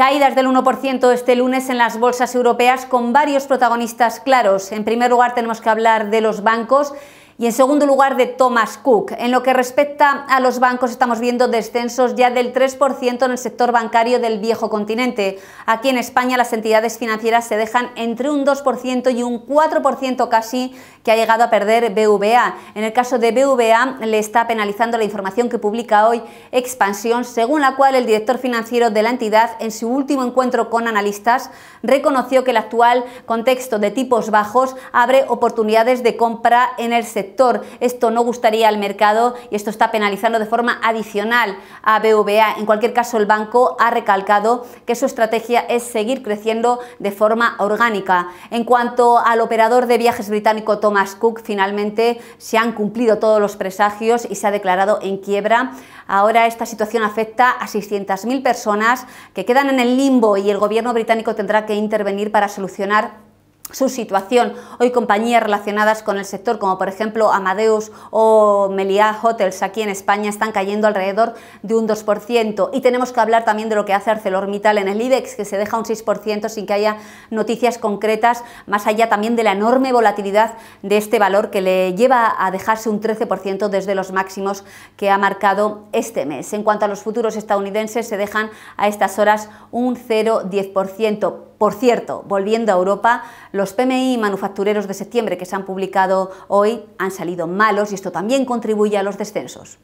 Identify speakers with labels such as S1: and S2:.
S1: Caídas del 1% este lunes en las bolsas europeas con varios protagonistas claros. En primer lugar tenemos que hablar de los bancos y en segundo lugar de Thomas Cook. En lo que respecta a los bancos estamos viendo descensos ya del 3% en el sector bancario del viejo continente. Aquí en España las entidades financieras se dejan entre un 2% y un 4% casi que ha llegado a perder BVA. En el caso de BVA le está penalizando la información que publica hoy Expansión, según la cual el director financiero de la entidad en su último encuentro con analistas reconoció que el actual contexto de tipos bajos abre oportunidades de compra en el sector esto no gustaría al mercado y esto está penalizando de forma adicional a BVA. En cualquier caso, el banco ha recalcado que su estrategia es seguir creciendo de forma orgánica. En cuanto al operador de viajes británico Thomas Cook, finalmente se han cumplido todos los presagios y se ha declarado en quiebra. Ahora esta situación afecta a 600.000 personas que quedan en el limbo y el gobierno británico tendrá que intervenir para solucionar su situación. Hoy compañías relacionadas con el sector, como por ejemplo Amadeus o Meliá Hotels aquí en España, están cayendo alrededor de un 2%. Y tenemos que hablar también de lo que hace ArcelorMittal en el IBEX, que se deja un 6% sin que haya noticias concretas, más allá también de la enorme volatilidad de este valor que le lleva a dejarse un 13% desde los máximos que ha marcado este mes. En cuanto a los futuros estadounidenses, se dejan a estas horas un 0,10%. Por cierto, volviendo a Europa, los PMI manufactureros de septiembre que se han publicado hoy han salido malos y esto también contribuye a los descensos.